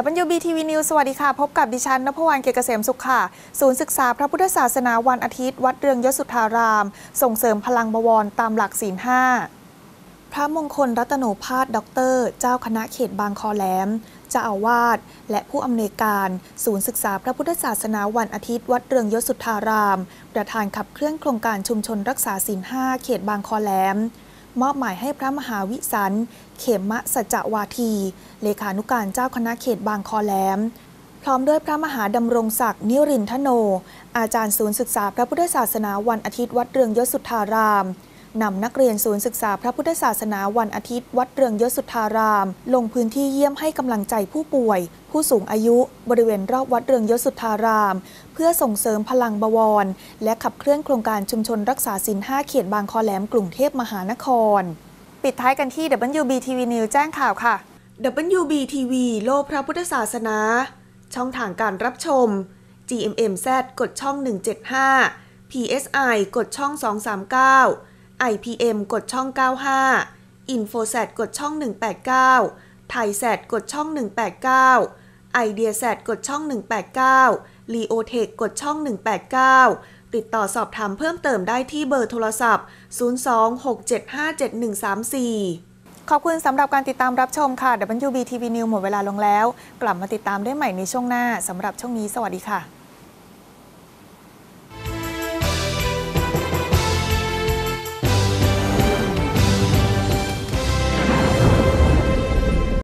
บบีทีวีนิวสวัสดีค่ะ พบกับดิฉันนภวรรณเกษเสมสุขค่ะศูนย์ศึกษาพระพุทธศาสนาวันอาทิตย์วัดเรืองยศสุธาราม ส่งเสริมพลังบวร ตามหลักศีลห้าพระมงคลรัตโนภาสด็อกเตอร์เจ้าคณะเขตบางคอแหลมจ้าอาวาสและผู้อำนวยการ ศูนย์ศึกษา พระพุทธศาสนาวันอาทิตย์วัดเรืองยศสุธาราม ประธานขับเคลื่อนโครงการชุมชนรักษาศีลห้าเขตบางคอแหลมมอบหมายให้พระมหาวิสันเขมมะสัจวาทีเลขานุการเจ้าคณะเขตบางคอแหลม พร้อมด้วยพระมหาดำรงศักดิ์นิรินทโน อาจารย์ศูนย์ศึกษา พระพุทธศาสนาวันอาทิตย์วัดเรืองยศสุทธารามนำนักเรียนศูนย์ศึกษาพระพุทธศาสนาวันอาทิตย์วัดเรืองยศสุทธาราม ลงพื้นที่เยี่ยมให้กำลังใจผู้ป่วย ผู้สูงอายุบริเวณรอบวัดเรืองยศสุทธาราม เพื่อส่งเสริมพลังบวร และขับเคลื่อนโครงการชุมชนรักษาศีลห้าเขตบางคอแหลมกรุงเทพมหานคร ปิดท้ายกันที่ WBTV News แจ้งข่าวค่ะ WBTV โลกพระพุทธศาสนา ช่องทางการรับชม GMMZ กดช่อง 175 PSI กดช่อง 239 IPM กดช่อง 95 InfoSat กดช่อง 189 t h a i s a t กดช่อง 189 i d e a s a t กดช่อง 189 l e o t e c h กดช่อง 189 ติดต่อสอบถามเพิ่มเติมได้ที่เบอร์โทรศัพท์ 026757134 ขอบคุณสำหรับการติดตามรับชมค่ะ WBTV News หมดเวลาลงแล้ว กลับมาติดตามได้ใหม่ในช่วงหน้าสำหรับช่วงนี้สวัสดีค่ะ